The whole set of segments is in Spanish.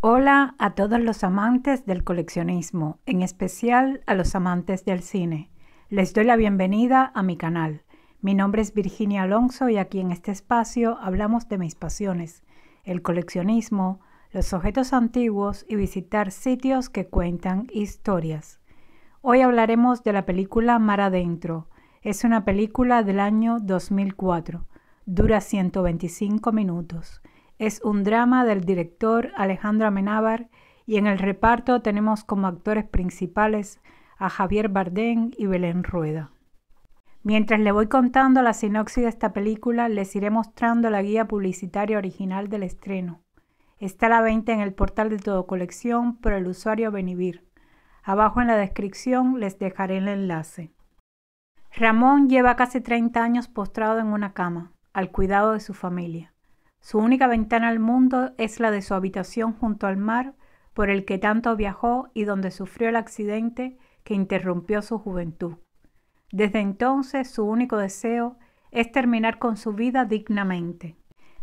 Hola a todos los amantes del coleccionismo, en especial a los amantes del cine. Les doy la bienvenida a mi canal. Mi nombre es Virginia Alonso y aquí en este espacio hablamos de mis pasiones, el coleccionismo, los objetos antiguos y visitar sitios que cuentan historias. Hoy hablaremos de la película Mar Adentro. Es una película del año 2004. Dura 125 minutos es un drama del director Alejandro Amenábar y en el reparto tenemos como actores principales a Javier Bardem y Belén Rueda. Mientras le voy contando la sinopsis de esta película, les iré mostrando la guía publicitaria original del estreno. Está a la venta en el portal de Todo Colección por el usuario Benivir. Abajo en la descripción les dejaré el enlace. Ramón lleva casi 30 años postrado en una cama, al cuidado de su familia. Su única ventana al mundo es la de su habitación junto al mar, por el que tanto viajó y donde sufrió el accidente que interrumpió su juventud. Desde entonces su único deseo es terminar con su vida dignamente.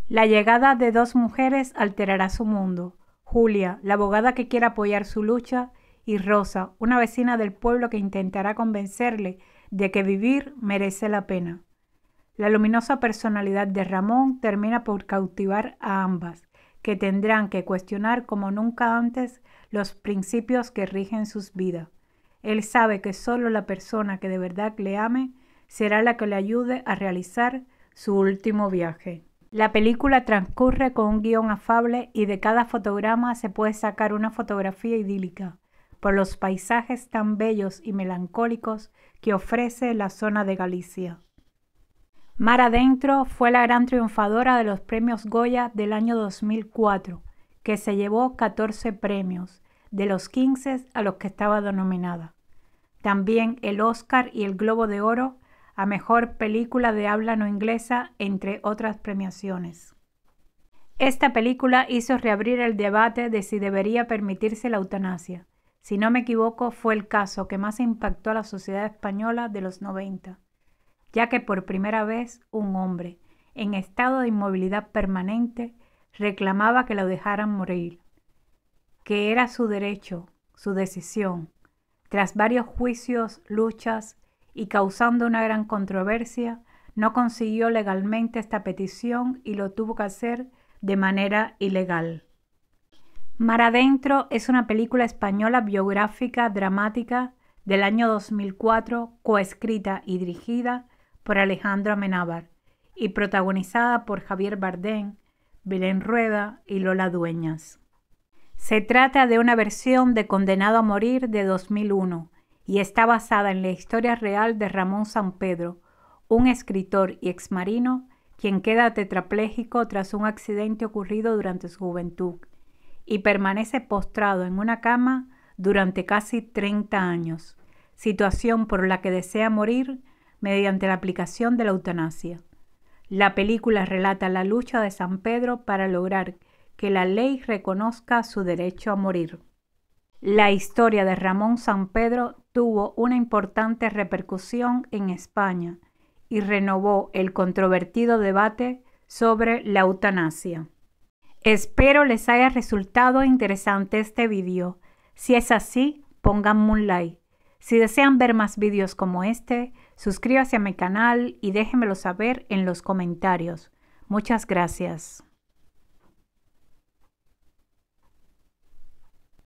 La llegada de dos mujeres alterará su mundo. Julia, la abogada que quiere apoyar su lucha, y Rosa, una vecina del pueblo que intentará convencerle de que vivir merece la pena. La luminosa personalidad de Ramón termina por cautivar a ambas, que tendrán que cuestionar como nunca antes los principios que rigen sus vidas. Él sabe que solo la persona que de verdad le ame será la que le ayude a realizar su último viaje. La película transcurre con un guión afable y de cada fotograma se puede sacar una fotografía idílica, por los paisajes tan bellos y melancólicos que ofrece la zona de Galicia. Mar Adentro fue la gran triunfadora de los premios Goya del año 2004, que se llevó 14 premios, de los 15 a los que estaba denominada. También el Oscar y el Globo de Oro a Mejor Película de Habla No Inglesa, entre otras premiaciones. Esta película hizo reabrir el debate de si debería permitirse la eutanasia. Si no me equivoco, fue el caso que más impactó a la sociedad española de los 90 ya que por primera vez un hombre, en estado de inmovilidad permanente, reclamaba que lo dejaran morir, que era su derecho, su decisión, tras varios juicios, luchas y causando una gran controversia, no consiguió legalmente esta petición y lo tuvo que hacer de manera ilegal. Mar Adentro es una película española biográfica dramática del año 2004, coescrita y dirigida por Alejandro Amenábar y protagonizada por Javier Bardem, Belén Rueda y Lola Dueñas. Se trata de una versión de Condenado a Morir de 2001 y está basada en la historia real de Ramón San Pedro, un escritor y exmarino quien queda tetrapléjico tras un accidente ocurrido durante su juventud y permanece postrado en una cama durante casi 30 años, situación por la que desea morir mediante la aplicación de la eutanasia. La película relata la lucha de San Pedro para lograr que la ley reconozca su derecho a morir. La historia de Ramón San Pedro tuvo una importante repercusión en España y renovó el controvertido debate sobre la eutanasia. Espero les haya resultado interesante este video. Si es así, un like. Si desean ver más vídeos como este, suscríbase a mi canal y déjenmelo saber en los comentarios. Muchas gracias.